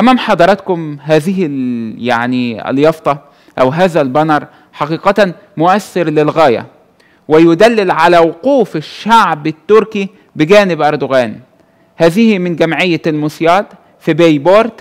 أمام حضراتكم هذه يعني اليافطة أو هذا البانر حقيقة مؤثر للغاية ويدلل على وقوف الشعب التركي بجانب أردوغان هذه من جمعية المصياد في بيبورت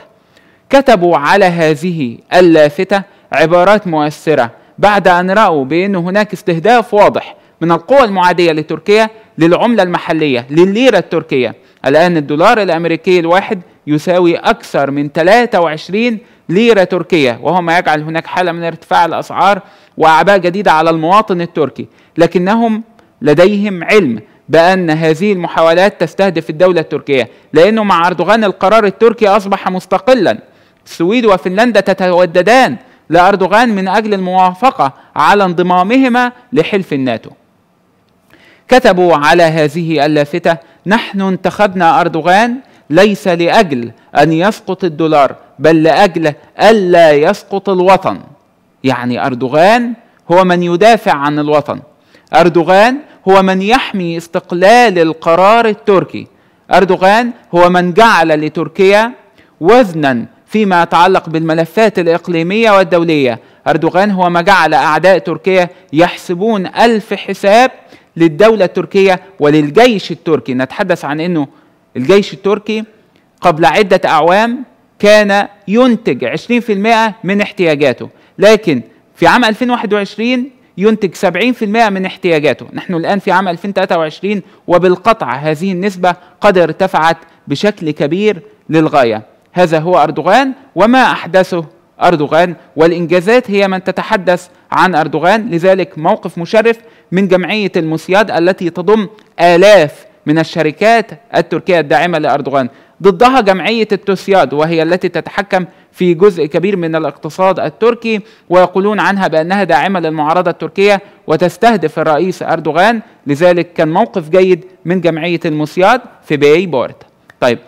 كتبوا على هذه اللافتة عبارات مؤثرة بعد أن رأوا بأن هناك استهداف واضح من القوى المعادية لتركيا للعملة المحلية للليرة التركية الآن الدولار الأمريكي الواحد يساوي أكثر من 23 ليرة تركية وهو ما يجعل هناك حالة من ارتفاع الأسعار وأعباء جديدة على المواطن التركي لكنهم لديهم علم بأن هذه المحاولات تستهدف الدولة التركية لأنه مع أردوغان القرار التركي أصبح مستقلا السويد وفنلندا تتوددان لأردوغان من أجل الموافقة على انضمامهما لحلف الناتو كتبوا على هذه اللافتة نحن انتخبنا أردوغان ليس لاجل ان يسقط الدولار بل لاجل الا يسقط الوطن يعني اردوغان هو من يدافع عن الوطن اردوغان هو من يحمي استقلال القرار التركي اردوغان هو من جعل لتركيا وزنا فيما يتعلق بالملفات الاقليميه والدوليه اردوغان هو ما جعل اعداء تركيا يحسبون الف حساب للدوله التركيه وللجيش التركي نتحدث عن انه الجيش التركي قبل عدة أعوام كان ينتج 20% من احتياجاته لكن في عام 2021 ينتج 70% من احتياجاته نحن الآن في عام 2023 وبالقطع هذه النسبة قد ارتفعت بشكل كبير للغاية هذا هو أردوغان وما أحدثه أردوغان والإنجازات هي من تتحدث عن أردوغان لذلك موقف مشرف من جمعية المسياد التي تضم آلاف من الشركات التركية الداعمة لأردوغان ضدها جمعية التوسياد وهي التي تتحكم في جزء كبير من الاقتصاد التركي ويقولون عنها بأنها داعمة للمعارضة التركية وتستهدف الرئيس أردوغان لذلك كان موقف جيد من جمعية الموسياد في بي بورت طيب